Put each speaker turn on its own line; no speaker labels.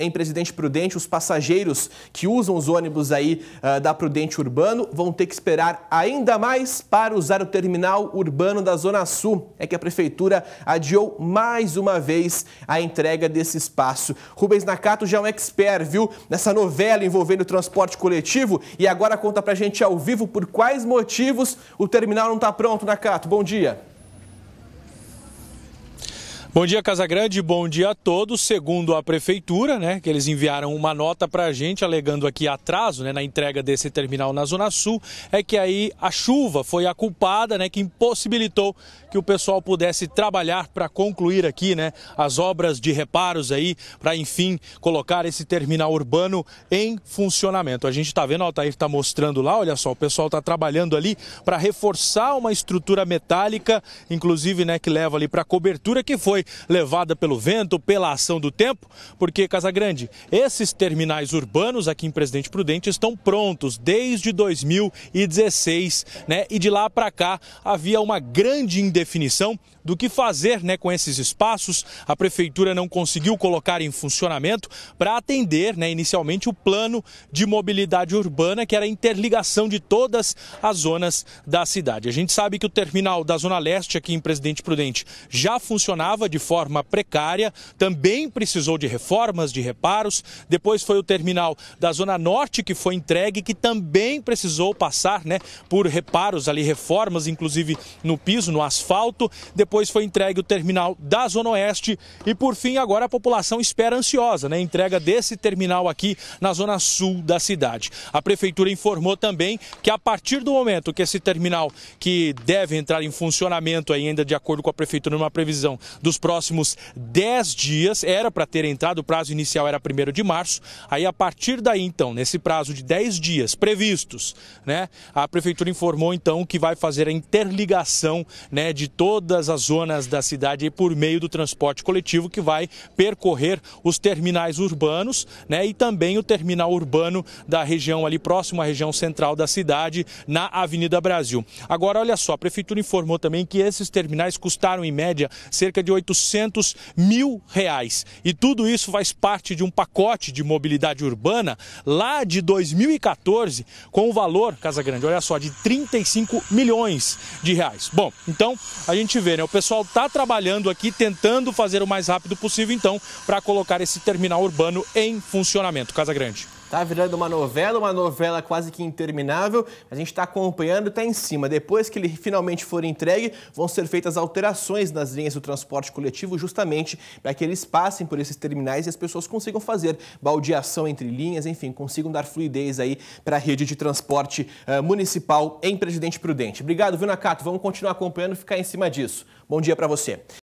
Em Presidente Prudente, os passageiros que usam os ônibus aí uh, da Prudente Urbano vão ter que esperar ainda mais para usar o terminal urbano da Zona Sul. É que a prefeitura adiou mais uma vez a entrega desse espaço. Rubens Nakato já é um expert, viu, nessa novela envolvendo o transporte coletivo e agora conta pra gente ao vivo por quais motivos o terminal não está pronto, Nakato. Bom dia.
Bom dia, Casagrande, bom dia a todos. Segundo a prefeitura, né, que eles enviaram uma nota para a gente alegando aqui atraso né, na entrega desse terminal na Zona Sul, é que aí a chuva foi a culpada, né, que impossibilitou que o pessoal pudesse trabalhar para concluir aqui, né, as obras de reparos aí, para enfim colocar esse terminal urbano em funcionamento. A gente está vendo, o Altair está mostrando lá, olha só, o pessoal está trabalhando ali para reforçar uma estrutura metálica, inclusive, né, que leva ali para a cobertura que foi levada pelo vento, pela ação do tempo, porque Casagrande, esses terminais urbanos aqui em Presidente Prudente estão prontos desde 2016, né? E de lá para cá havia uma grande indefinição do que fazer né, com esses espaços. A prefeitura não conseguiu colocar em funcionamento para atender né, inicialmente o plano de mobilidade urbana, que era a interligação de todas as zonas da cidade. A gente sabe que o terminal da Zona Leste aqui em Presidente Prudente já funcionava de forma precária, também precisou de reformas, de reparos. Depois foi o terminal da Zona Norte que foi entregue, que também precisou passar né, por reparos ali, reformas, inclusive no piso, no asfalto. Depois depois foi entregue o terminal da Zona Oeste e por fim agora a população espera ansiosa, né, entrega desse terminal aqui na Zona Sul da cidade. A prefeitura informou também que a partir do momento que esse terminal que deve entrar em funcionamento ainda de acordo com a prefeitura numa previsão dos próximos 10 dias, era para ter entrado, o prazo inicial era 1 de março, aí a partir daí então, nesse prazo de 10 dias previstos, né, a prefeitura informou então que vai fazer a interligação, né, de todas as zonas da cidade por meio do transporte coletivo que vai percorrer os terminais urbanos né, e também o terminal urbano da região ali próximo à região central da cidade, na Avenida Brasil. Agora, olha só, a Prefeitura informou também que esses terminais custaram em média cerca de 800 mil reais. E tudo isso faz parte de um pacote de mobilidade urbana lá de 2014 com o valor, Casa Grande, olha só, de 35 milhões de reais. Bom, então a gente vê, né? O pessoal está trabalhando aqui, tentando fazer o mais rápido possível, então, para colocar esse terminal urbano em
funcionamento. Casa Grande. Tá virando uma novela, uma novela quase que interminável. A gente está acompanhando, está em cima. Depois que ele finalmente for entregue, vão ser feitas alterações nas linhas do transporte coletivo, justamente para que eles passem por esses terminais e as pessoas consigam fazer baldeação entre linhas, enfim, consigam dar fluidez aí para a rede de transporte uh, municipal em Presidente Prudente. Obrigado, viu, Nakato? Vamos continuar acompanhando e ficar em cima disso. Bom dia para você.